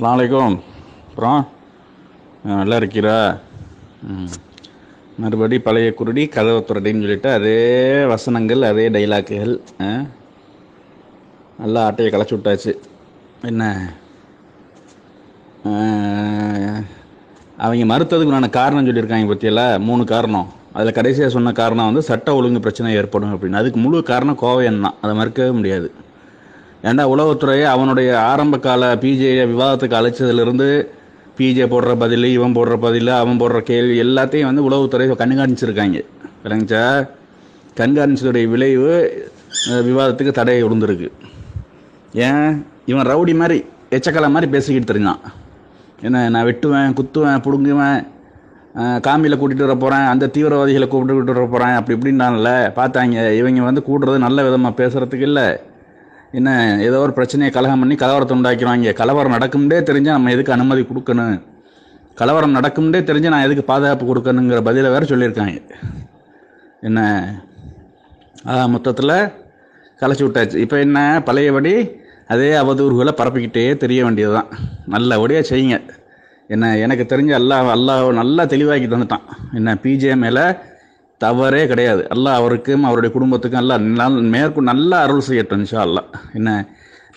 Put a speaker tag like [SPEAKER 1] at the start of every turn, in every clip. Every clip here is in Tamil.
[SPEAKER 1] அலாம் அப்புறம் நல்லா இருக்கிறா மறுபடி பழைய குருடி கதவை துரடின்னு சொல்லிட்டு அதே வசனங்கள் அதே டைலாக்குகள் நல்லா ஆட்டையை களைச்சி விட்டாச்சு என்ன அவங்க மறுத்ததுக்கு நான் காரணம் சொல்லியிருக்காங்க பற்றியில் மூணு காரணம் அதில் கடைசியாக சொன்ன காரணம் வந்து சட்ட ஒழுங்கு பிரச்சனை ஏற்படும் அப்படின்னு அதுக்கு முழு காரணம் கோவையன் தான் அதை மறுக்கவே முடியாது ஏன்னா உளவுத்துறையை அவனுடைய ஆரம்ப கால பிஜே விவாதத்துக்கு அழைச்சதுலேருந்து பிஜே போடுற பதில் இவன் போடுற பதில் அவன் போடுற கேள்வி எல்லாத்தையும் வந்து உளவுத்துறை கண்காணிச்சிருக்காங்க விளங்குச்சா கண்காணிச்சதுடைய விளைவு விவாதத்துக்கு தடையை விழுந்திருக்கு ஏன் இவன் ரவுடி மாதிரி எச்சக்கலை மாதிரி பேசிக்கிட்டு தெரிஞ்சான் என்ன நான் வெட்டுவேன் குத்துவேன் பிடுங்குவேன் காமியில் கூட்டிகிட்டு வர போகிறேன் அந்த தீவிரவாதிகளை கூப்பிட்டு கூப்பிட்டு வர போகிறேன் அப்படி இப்படின்னால பார்த்தாங்க இவங்க வந்து கூடுறது நல்ல விதமாக பேசுகிறதுக்கு இல்லை என்ன ஏதோ ஒரு பிரச்சனையை கலகம் பண்ணி கலவரத்தை உண்டாக்கிடுவாங்க கலவரம் நடக்கும்டே தெரிஞ்சு நம்ம எதுக்கு அனுமதி கொடுக்கணும் கலவரம் நடக்கும்டே தெரிஞ்சு நான் எதுக்கு பாதுகாப்பு கொடுக்கணுங்கிற பதிலை வேறு சொல்லியிருக்காங்க என்ன மொத்தத்தில் கலைச்சி விட்டாச்சு இப்போ என்ன பழையபடி அதே அவதூறுகளை பரப்பிக்கிட்டே தெரிய வேண்டியது தான் நல்லபடியாக செய்யுங்க என்ன எனக்கு தெரிஞ்ச எல்லா எல்லா நல்லா தெளிவாக்கிட்டு வந்துட்டான் என்ன பிஜே மேலே தவறே கிடையாது அல்லா அவருக்கும் அவருடைய குடும்பத்துக்கும் எல்லாம் மேற்கொண்டு நல்ல அருள் செய்யட்டும் இன்ஷா அல்லா என்ன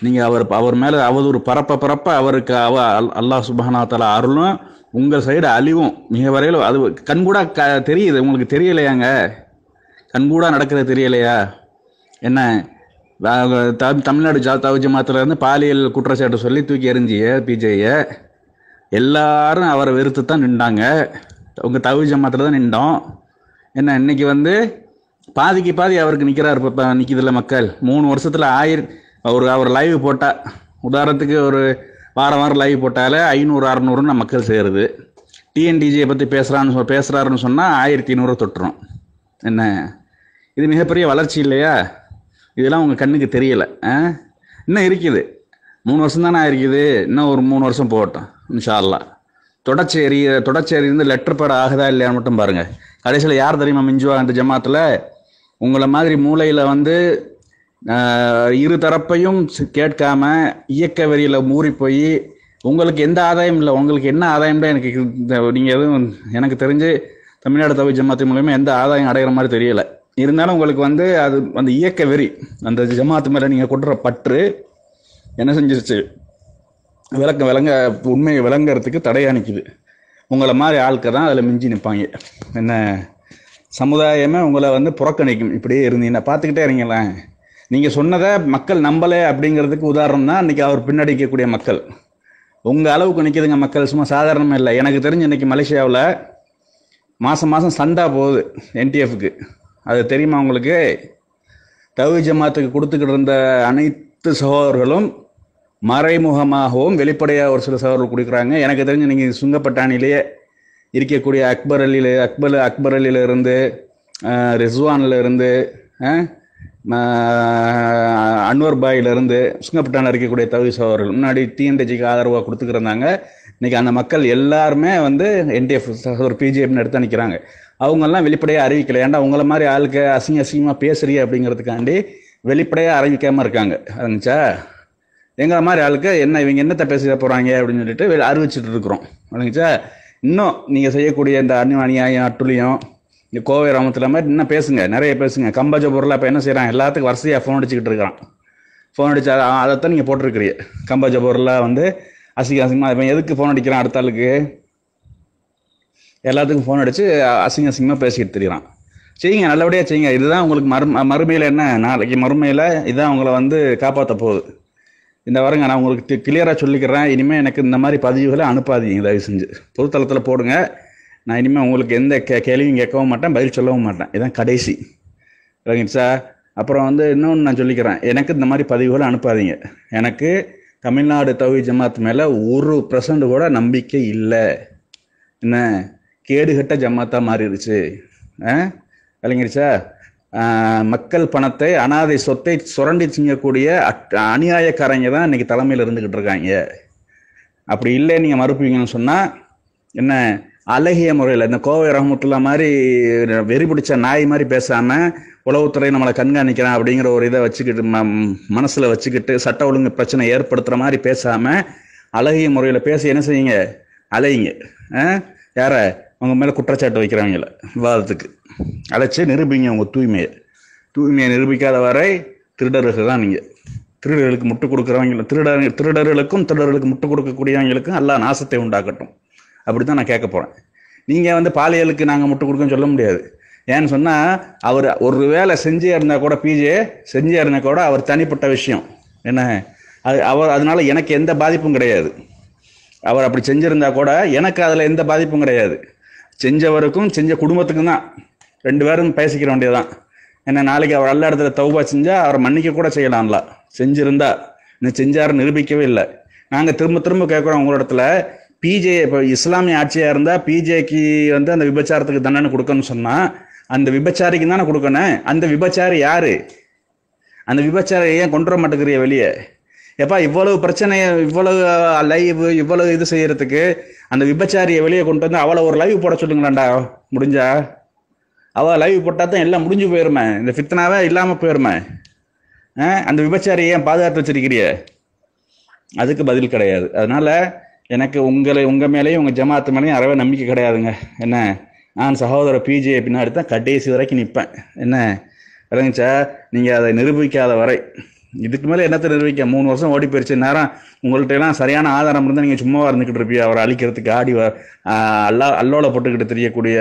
[SPEAKER 1] நீங்கள் அவர் அவர் மேலே அவதூறு பரப்ப பரப்ப அவருக்கு அவ அல்லாஹ் சுபஹனா தலா அருளும் உங்கள் சைடு அழிவும் மிக வரையில் அது கண்கூடா க தெரியுது உங்களுக்கு தெரியலையாங்க கண்கூடா நடக்கிறது தெரியலையா என்ன த தமிழ்நாடு ஜா தவு ஜமாத்துலேருந்து பாலியல் குற்றச்சாட்டு சொல்லி தூக்கி எறிஞ்சிய பிஜேயை எல்லாரும் அவரை வெறுத்து தான் நின்றாங்க உங்கள் தவிஜ மாத்திர தான் நின்றோம் என்ன இன்னைக்கு வந்து பாதிக்கு பாதி அவருக்கு நிற்கிறார் இப்போ நிற்கிதில்ல மக்கள் மூணு வருஷத்தில் ஆயிரம் அவர் அவர் லைவ் போட்டால் உதாரணத்துக்கு ஒரு வாரம் வாரம் லைவ் போட்டாலே ஐநூறு அறநூறுன்னு மக்கள் சேருது டிஎன்டிஜியை பற்றி பேசுகிறான்னு பேசுகிறாருன்னு சொன்னால் ஆயிரத்தி ஐநூறு தொட்டுரும் என்ன இது மிகப்பெரிய வளர்ச்சி இல்லையா இதெல்லாம் உங்கள் கண்ணுக்கு தெரியலை இன்னும் இருக்குது மூணு வருஷம் தானே ஆயிருக்குது இன்னும் ஒரு மூணு வருஷம் போகட்டும் இன்ஷால்லாம் தொடச்சேரி தொடச்சேரியிலேருந்து லெட்டர் பேர் ஆகுதா இல்லையான்னு மட்டும் பாருங்கள் கடைசியில் யார் தெரியுமா மிஞ்சுவா அந்த ஜமாத்தில் உங்களை மாதிரி மூளையில் வந்து இரு தரப்பையும் கேட்காம இயக்க வெறியில் மூறி போய் உங்களுக்கு எந்த ஆதாயம் இல்லை உங்களுக்கு என்ன ஆதாயம் தான் எனக்கு நீங்கள் எதுவும் எனக்கு தெரிஞ்சு தமிழ்நாடு தவி ஜமாத்து மூலயமா எந்த ஆதாயம் அடைகிற மாதிரி தெரியலை இருந்தாலும் உங்களுக்கு வந்து அது அந்த இயக்க வெறி அந்த ஜமாத்து மேலே நீங்கள் கொடுற பற்று என்ன செஞ்சிருச்சு விளக்க விளங்க உண்மையை விளங்குறதுக்கு தடையாக நிற்கிது உங்களை மாதிரி ஆட்கள் தான் அதில் மிஞ்சி நிற்பாங்க என்ன சமுதாயமே உங்களை வந்து புறக்கணிக்கும் இப்படியே இருந்தீங்கன்னா பார்த்துக்கிட்டே இருங்களேன் நீங்கள் சொன்னதை மக்கள் நம்பலை அப்படிங்கிறதுக்கு உதாரணம் தான் இன்றைக்கி அவர் பின்னாடி இருக்கக்கூடிய மக்கள் உங்கள் அளவுக்கு நிற்கிதுங்க மக்கள் சும்மா சாதாரணமாக இல்லை எனக்கு தெரிஞ்சு இன்றைக்கி மலேசியாவில் மாதம் மாதம் சண்டா போகுது என்டிஎஃப்க்கு அது தெரியுமா உங்களுக்கு தவி ஜமாத்துக்கு கொடுத்துக்கிட்டு இருந்த அனைத்து சகோதரர்களும் மறைமுகமாகவும் வெளிப்படையாக ஒரு சில சகோதரர்கள் கொடுக்குறாங்க எனக்கு தெரிஞ்சு நீங்கள் சுங்கப்பட்டானிலேயே இருக்கக்கூடிய அக்பர் அலியில் அக்பர் அக்பர் அலியிலிருந்து ரிஸ்வான்லேருந்து அன்வர் பாயிலிருந்து சுங்கப்பட்டான இருக்கக்கூடிய தகுதி சவர்கள் முன்னாடி டிஎன்டிஜிக்கு ஆதரவாக கொடுத்துக்கிருந்தாங்க இன்றைக்கி அந்த மக்கள் எல்லாருமே வந்து என்டிஎஃப் சகோதரர் பிஜேபின்னு எடுத்து நிற்கிறாங்க அவங்கெல்லாம் வெளிப்படையாக அறிவிக்கலை ஏன்டா உங்களை மாதிரி ஆளுக்கு அசிங்க அசிங்கமாக பேசுறீ அப்படிங்கிறதுக்காண்டி வெளிப்படையாக அறிவிக்காமல் இருக்காங்க அதுங்கச்சா எங்களை மாதிரி ஆளுக்கு என்ன இவங்க என்னத்தை பேச போகிறாங்க அப்படின்னு சொல்லிட்டு அறிவிச்சிட்டு இருக்கிறோம் விளங்குச்சா இன்னும் நீங்கள் செய்யக்கூடிய இந்த அநியாயம் அட்டுலியம் இந்த கோவை ராமத்தில் மாதிரி இன்னும் பேசுங்க நிறைய பேசுங்க கம்பஜ பொருளை இப்போ என்ன செய்கிறான் எல்லாத்துக்கும் வரிசையாக ஃபோன் அடிச்சுக்கிட்டு இருக்கிறான் ஃபோன் அடிச்சா அதைத்தான் நீங்கள் போட்டிருக்கிறீங்க கம்பஜ பொருளை வந்து அசிங்க அசிங்கமாக இப்போ எதுக்கு ஃபோன் அடிக்கிறான் அடுத்த ஆளுக்கு எல்லாத்துக்கும் ஃபோன் அடித்து அசிங்க அசிங்கமாக பேசிக்கிட்டு தெரியுறான் செய்யுங்க நல்லபடியாக செய்யுங்க இதுதான் உங்களுக்கு மறு மறுமையில் என்ன நாளைக்கு மறுமையில் இதுதான் உங்களை வந்து காப்பாற்ற போகுது இந்த வாரங்க நான் உங்களுக்கு கிளியராக சொல்லிக்கிறேன் இனிமேல் எனக்கு இந்த மாதிரி பதிவுகளை அனுப்பாதீங்க தயவு செஞ்சு பொதுத்தளத்தில் போடுங்க நான் இனிமேல் உங்களுக்கு எந்த கே கேள்வியும் கேட்கவும் மாட்டேன் பதில் சொல்லவும் மாட்டேன் இதான் கடைசி இல்லைங்க சார் அப்புறம் வந்து இன்னொன்று நான் சொல்லிக்கிறேன் எனக்கு இந்த மாதிரி பதிவுகளை அனுப்பாதீங்க எனக்கு தமிழ்நாடு தவி ஜமாத் மேலே ஒரு பர்சன்ட் கூட நம்பிக்கை இல்லை என்ன கேடுகட்ட ஜமாத்தாக மாறிடுச்சு ஆ விளங்கிடுச்சா மக்கள் பணத்தை அனாதை சொத்தை சுரண்டி செய்யக்கூடிய அநியாயக்காரங்க தான் இன்னைக்கு தலைமையில் இருந்துக்கிட்டு இருக்காங்க அப்படி இல்லை நீங்கள் மறுப்பீங்கன்னு சொன்னால் என்ன அழகிய முறையில் இந்த கோவை ரஹமத்துல்லா மாதிரி வெறி பிடிச்ச நாய் மாதிரி பேசாமல் உளவுத்துறை நம்மளை கண்காணிக்கிறான் அப்படிங்கிற ஒரு இதை வச்சுக்கிட்டு ம மனசில் வச்சுக்கிட்டு சட்ட ஒழுங்கு பிரச்சனை ஏற்படுத்துகிற மாதிரி பேசாமல் அழகிய முறையில் பேசி என்ன செய்யுங்க அலையுங்க யார அவங்க மேலே குற்றச்சாட்டு வைக்கிறாங்கள விவாதத்துக்கு அழைச்சி நிரூபிங்க உங்கள் தூய்மையை தூய்மையை நிரூபிக்காத வரை திருடர்கள் தான் நீங்கள் திருடர்களுக்கு முட்டு கொடுக்குறவங்க திருடர் திருடர்களுக்கும் திருடர்களுக்கு முட்டு கொடுக்கக்கூடியவங்களுக்கும் எல்லா நாசத்தை உண்டாக்கட்டும் அப்படி தான் நான் கேட்க போகிறேன் நீங்கள் வந்து பாலியலுக்கு நாங்கள் முட்டு கொடுக்கன்னு சொல்ல முடியாது ஏன்னு சொன்னால் அவர் ஒரு வேலை செஞ்சே இருந்தால் கூட பிஜே செஞ்சே இருந்தால் கூட அவர் தனிப்பட்ட விஷயம் என்ன அது அவர் அதனால் எனக்கு எந்த பாதிப்பும் கிடையாது அவர் அப்படி செஞ்சுருந்தா கூட எனக்கு அதில் எந்த பாதிப்பும் கிடையாது செஞ்சவருக்கும் செஞ்ச குடும்பத்துக்கும் தான் ரெண்டு பேரும் பேசிக்கிற வேண்டியதுதான் ஏன்னா நாளைக்கு அவர் நல்ல இடத்துல தௌபா செஞ்சால் அவரை மன்னிக்க கூட செய்யலாம்ல செஞ்சிருந்தா இன்னும் செஞ்சார் நிரூபிக்கவே இல்லை நாங்கள் திரும்ப திரும்ப கேட்குறோம் உங்களோட இடத்துல பிஜே இப்போ இஸ்லாமிய ஆட்சியாக இருந்தால் பிஜேக்கு வந்து அந்த விபச்சாரத்துக்கு தண்டனை கொடுக்கணும்னு சொன்னால் அந்த விபச்சாரிக்கு தானே கொடுக்கணும் அந்த விபச்சாரி யார் அந்த விபச்சாரி ஏன் கொண்டு வர மாட்டேங்கிறிய வெளியே எப்பா இவ்வளவு பிரச்சனையை இவ்வளவு லைவ் இவ்வளவு இது செய்யறதுக்கு அந்த விபச்சாரியை வெளியே கொண்டு வந்து அவளை ஒரு லைவ் போட சொல்லுங்களாண்டா முடிஞ்சா அவ லைவ் போட்டால் தான் எல்லாம் முடிஞ்சு போயிருமே இந்த ஃபித்னாவே இல்லாமல் போயிருமே அந்த விபச்சாரியை ஏன் பாதுகாத்து வச்சிருக்கிறிய அதுக்கு பதில் கிடையாது அதனால எனக்கு உங்களை உங்கள் மேலேயும் உங்கள் ஜமாத்து மேலேயும் அறவே நம்பிக்கை கிடையாதுங்க என்ன நான் சகோதர பிஜே பின்னாடி தான் கடைசி வரைக்கும் நிற்பேன் என்ன விளங்குச்சா நீங்கள் அதை நிரூபிக்காத வரை இதுக்கு மேலே என்னத்தை தெரிவிக்க மூணு வருஷம் ஓடி போயிடுச்சு நேரம் உங்கள்கிட்ட எல்லாம் சரியான ஆதாரம் இருந்தால் நீங்கள் சும்மாவாக இருந்துக்கிட்டு இருப்பியா அவரை அழிக்கிறதுக்கு ஆடி அல்லா அல்லோல போட்டுக்கிட்டு தெரியக்கூடிய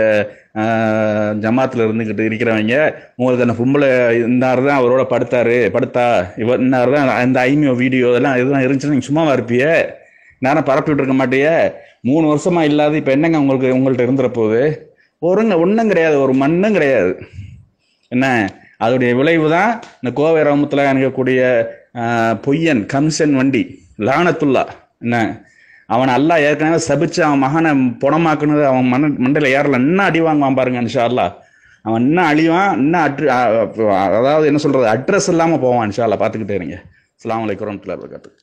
[SPEAKER 1] ஜமாத்தில் இருந்துக்கிட்டு இருக்கிறவங்க உங்களுக்கு அந்த பொம்பளை இருந்தார் தான் அவரோட படுத்தாரு படுத்தா இவ இன்னார் தான் அந்த ஐமியோ வீடியோ இதெல்லாம் இதெல்லாம் இருந்துச்சுன்னா நீங்கள் சும்மாவாக இருப்பியே நேரம் பரப்பி விட்டுருக்க மாட்டிய மூணு வருஷமாக இல்லாத இப்போ என்னங்க உங்களுக்கு உங்கள்கிட்ட இருந்துற போகுது ஒருங்க ஒன்றும் கிடையாது ஒரு மண்ணும் கிடையாது என்ன அதோடைய விளைவு தான் இந்த கோவை ரோமத்தில் அணுகக்கூடிய பொய்யன் கம்சன் வண்டி லானத்துல்லா என்ன அவன் அல்லா ஏற்கனவே சபிச்சு அவன் மகனை புணமாக்குனது அவன் மன மண்டல ஏறல இன்னும் அடி வாங்குவான் பாருங்க இன்ஷால்லா அவன் இன்னும் அழிவான் இன்னும் அட்ரு அதாவது என்ன சொல்கிறது அட்ரஸ் இல்லாமல் போவான் இன்ஷால்லா பார்த்துக்கிட்டே இருங்க அஸ்லாம் வலைக்கம் வரமத்துல